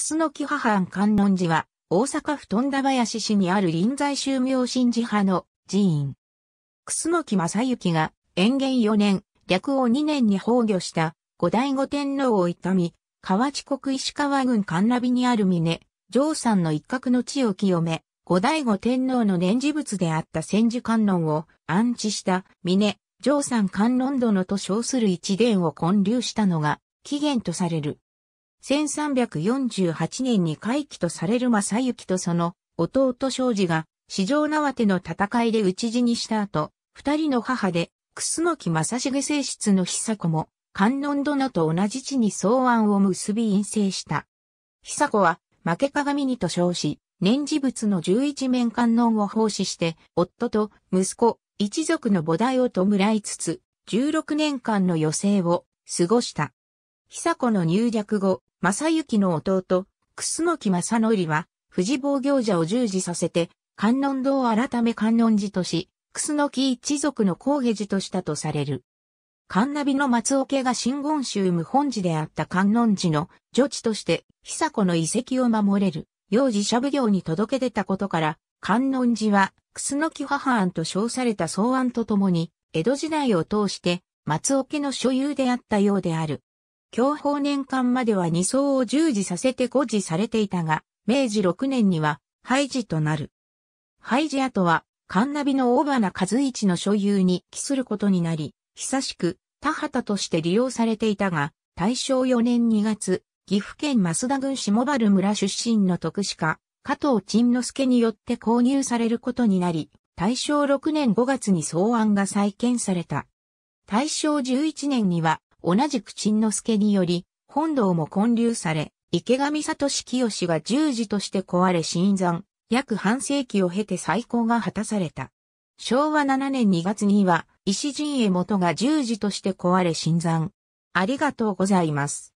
楠木母藩観音寺は、大阪府富田林市にある臨済宗明神寺派の寺院。楠木正幸が、延元4年、略王2年に崩御した、後醍醐天皇を悼み、河内国石川郡神奈美にある峰、城山の一角の地を清め、後醍醐天皇の念事物であった千手観音を安置した峰、城山観音殿と称する一殿を建立したのが、起源とされる。1348年に回帰とされる正幸とその弟正治が、四条縄手の戦いで討ち死にした後、二人の母で、楠木正重正室の久子も、観音殿と同じ地に草案を結び陰性した。久子は、負け鏡にと称し、年次仏の十一面観音を奉仕して、夫と息子、一族の菩提を弔いつつ、16年間の余生を過ごした。久子の入略後、正幸の弟、楠木正則は、富士坊行者を従事させて、観音堂を改め観音寺とし、楠木一族の光下寺としたとされる。神奈美の松桶が真言宗無本寺であった観音寺の女地として、久子の遺跡を守れる、幼児者奉行に届け出たことから、観音寺は、楠木母案と称された草案とともに、江戸時代を通して、松桶の所有であったようである。享保年間までは二層を従事させて誇示されていたが、明治6年には廃寺となる。廃寺跡は、カンナビの大花和一の所有に帰することになり、久しく田畑として利用されていたが、大正4年2月、岐阜県増田郡下原村出身の徳家、加藤陳之助によって購入されることになり、大正6年5月に草案が再建された。大正11年には同じく陳之助により、本堂も建立され、池上聡清が十字として壊れ新山、約半世紀を経て再興が果たされた。昭和7年2月には、石陣へ元が十字として壊れ新山。ありがとうございます。